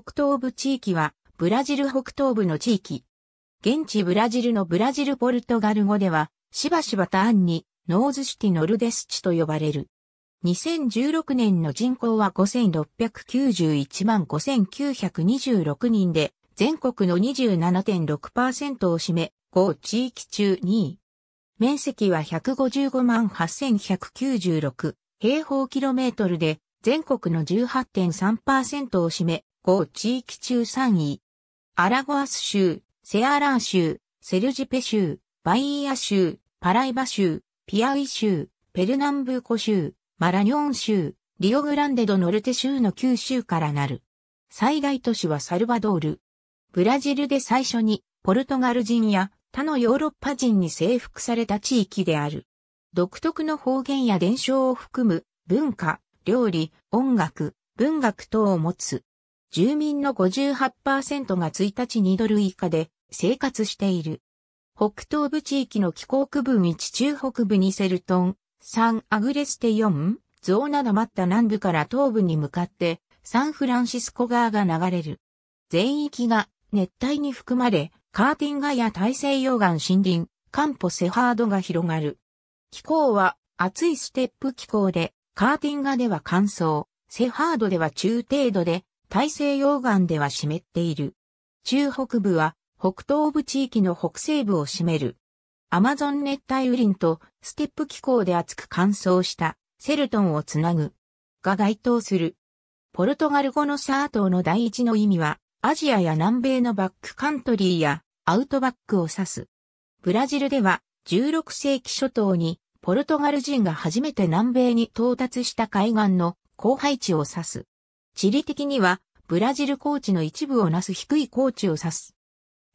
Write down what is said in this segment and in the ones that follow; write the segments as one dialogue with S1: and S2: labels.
S1: 北東部地域は、ブラジル北東部の地域。現地ブラジルのブラジルポルトガル語では、しばしば単に、ノーズシティノルデスチと呼ばれる。2016年の人口は5691万5926人で、全国の27.6%を占め、5地域中2位。面積は155万8196平方キロメートルで、全国の18.3%を占め、5地域中3位。アラゴアス州、セアラー州、セルジペ州、バイーア州、パライバ州、ピアイ州、ペルナンブーコ州、マラニョン州、リオグランデドノルテ州の9州からなる。最大都市はサルバドール。ブラジルで最初にポルトガル人や他のヨーロッパ人に征服された地域である。独特の方言や伝承を含む文化、料理、音楽、文学等を持つ。住民の58%が1日2ドル以下で生活している。北東部地域の気候区分1中北部にセルトン、3アグレステ4、ゾーナのマッタ南部から東部に向かってサンフランシスコ川が流れる。全域が熱帯に含まれ、カーティンガや大西洋岸森林、カンポセハードが広がる。気候は暑いステップ気候で、カーティンガでは乾燥、セハードでは中程度で、大西洋岸では湿っている。中北部は北東部地域の北西部を占める。アマゾン熱帯雨林とステップ気候で厚く乾燥したセルトンをつなぐ。が該当する。ポルトガル語のサー島の第一の意味は、アジアや南米のバックカントリーやアウトバックを指す。ブラジルでは16世紀初頭にポルトガル人が初めて南米に到達した海岸の荒廃地を指す。地理的には、ブラジル高地の一部をなす低い高地を指す。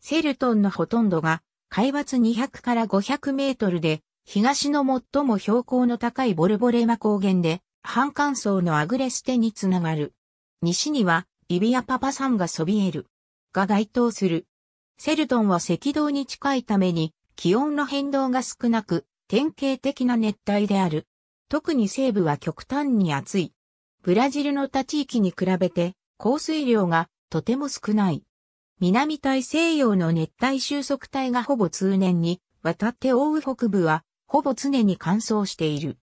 S1: セルトンのほとんどが、海抜200から500メートルで、東の最も標高の高いボルボレマ高原で、半乾燥のアグレステにつながる。西には、イビアパパ山がそびえる。が該当する。セルトンは赤道に近いために、気温の変動が少なく、典型的な熱帯である。特に西部は極端に暑い。ブラジルの他地域に比べて降水量がとても少ない。南大西洋の熱帯収束帯がほぼ通年に渡って覆う北部はほぼ常に乾燥している。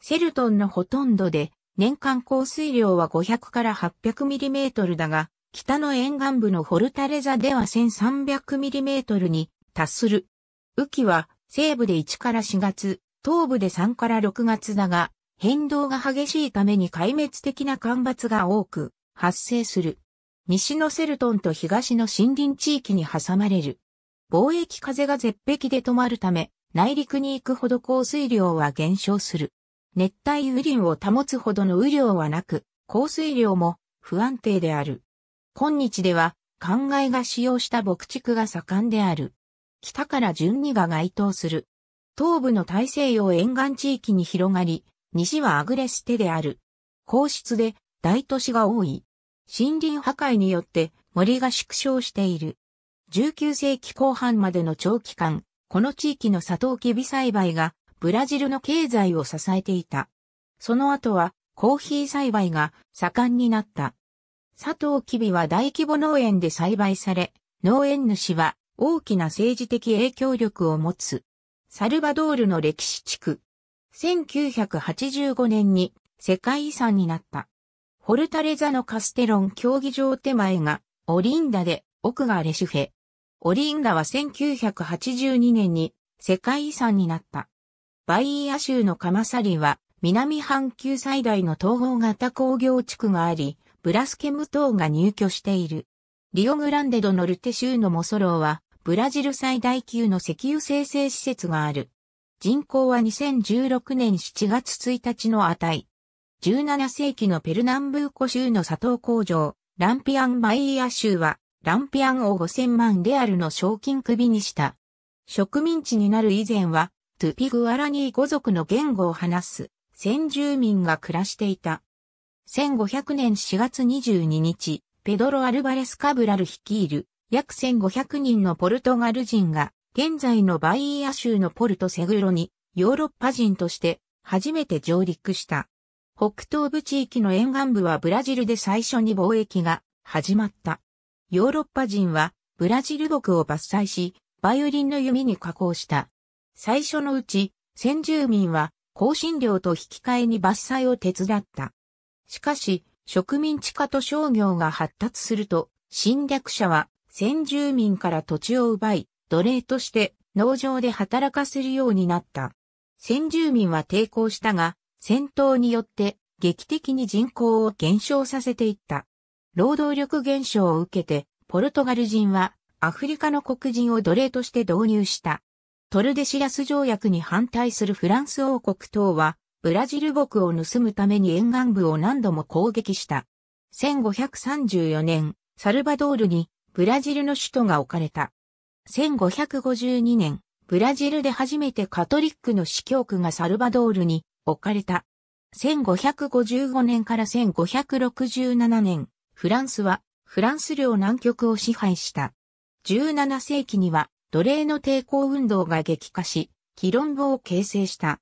S1: セルトンのほとんどで年間降水量は500から800ミリメートルだが、北の沿岸部のフォルタレザでは1300ミリメートルに達する。雨季は西部で1から4月、東部で3から6月だが、変動が激しいために壊滅的な干ばつが多く発生する。西のセルトンと東の森林地域に挟まれる。貿易風が絶壁で止まるため、内陸に行くほど降水量は減少する。熱帯雨林を保つほどの雨量はなく、降水量も不安定である。今日では、灌漑が使用した牧畜が盛んである。北から順にが該当する。東部の大西洋沿岸地域に広がり、西はアグレステである。皇室で大都市が多い。森林破壊によって森が縮小している。19世紀後半までの長期間、この地域のサトウキビ栽培がブラジルの経済を支えていた。その後はコーヒー栽培が盛んになった。サトウキビは大規模農園で栽培され、農園主は大きな政治的影響力を持つ。サルバドールの歴史地区、1985年に世界遺産になった。ホルタレザのカステロン競技場手前がオリンダで奥がレシュフェ。オリンダは1982年に世界遺産になった。バイーア州のカマサリは南半球最大の東方型工業地区があり、ブラスケム島が入居している。リオグランデドノルテ州のモソローはブラジル最大級の石油生成施設がある。人口は2016年7月1日の値。17世紀のペルナンブーコ州の砂糖工場、ランピアン・マイー州は、ランピアンを5000万レアルの賞金首にした。植民地になる以前は、トゥピグアラニー語族の言語を話す、先住民が暮らしていた。1500年4月22日、ペドロ・アルバレス・カブラル率いる、約1500人のポルトガル人が、現在のバイーア州のポルトセグロにヨーロッパ人として初めて上陸した。北東部地域の沿岸部はブラジルで最初に貿易が始まった。ヨーロッパ人はブラジル国を伐採し、バイオリンの弓に加工した。最初のうち、先住民は香辛料と引き換えに伐採を手伝った。しかし、植民地化と商業が発達すると、侵略者は先住民から土地を奪い、奴隷として農場で働かせるようになった。先住民は抵抗したが、戦闘によって劇的に人口を減少させていった。労働力減少を受けて、ポルトガル人はアフリカの黒人を奴隷として導入した。トルデシラス条約に反対するフランス王国等は、ブラジル牧を盗むために沿岸部を何度も攻撃した。1534年、サルバドールにブラジルの首都が置かれた。1552年、ブラジルで初めてカトリックの司教区がサルバドールに置かれた。1555年から1567年、フランスはフランス領南極を支配した。17世紀には奴隷の抵抗運動が激化し、議論部を形成した。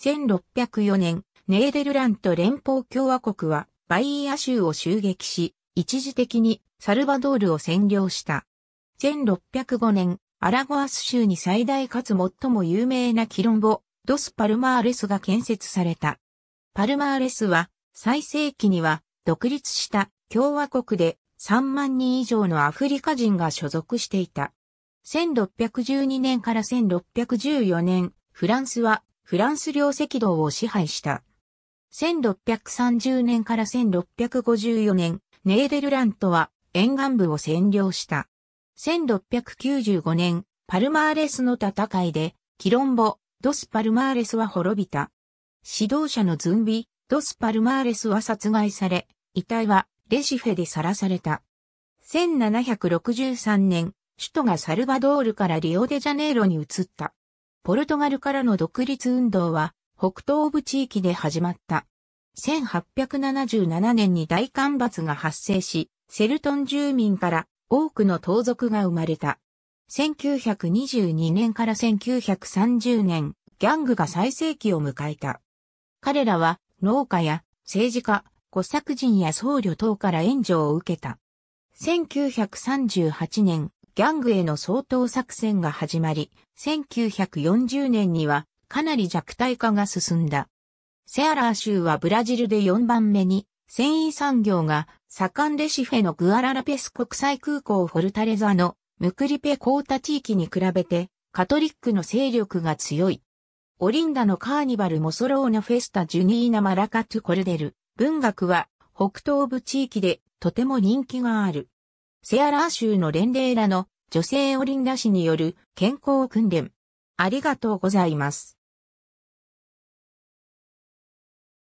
S1: 1604年、ネーデルラント連邦共和国はバイーア州を襲撃し、一時的にサルバドールを占領した。1605年、アラゴアス州に最大かつ最も有名なキロンボ、ドス・パルマーレスが建設された。パルマーレスは、最盛期には、独立した共和国で3万人以上のアフリカ人が所属していた。1612年から1614年、フランスはフランス領赤道を支配した。1630年から1654年、ネーデルラントは沿岸部を占領した。1695年、パルマーレスの戦いで、キロンボ、ドス・パルマーレスは滅びた。指導者のズンビ、ドス・パルマーレスは殺害され、遺体はレシフェでさらされた。1763年、首都がサルバドールからリオデジャネイロに移った。ポルトガルからの独立運動は、北東部地域で始まった。1877年に大干ばつが発生し、セルトン住民から多くの盗賊が生まれた。1922年から1930年、ギャングが最盛期を迎えた。彼らは農家や政治家、小作人や僧侶等から援助を受けた。1938年、ギャングへの相当作戦が始まり、1940年にはかなり弱体化が進んだ。セアラー州はブラジルで4番目に繊維産業がサカンレシフェのグアララペス国際空港フォルタレザのムクリペコータ地域に比べてカトリックの勢力が強い。オリンダのカーニバルモソローナフェスタジュニーナマラカトゥコルデル文学は北東部地域でとても人気がある。セアラー州の連霊らの女性オリンダ氏による健康訓練。ありがとうございます。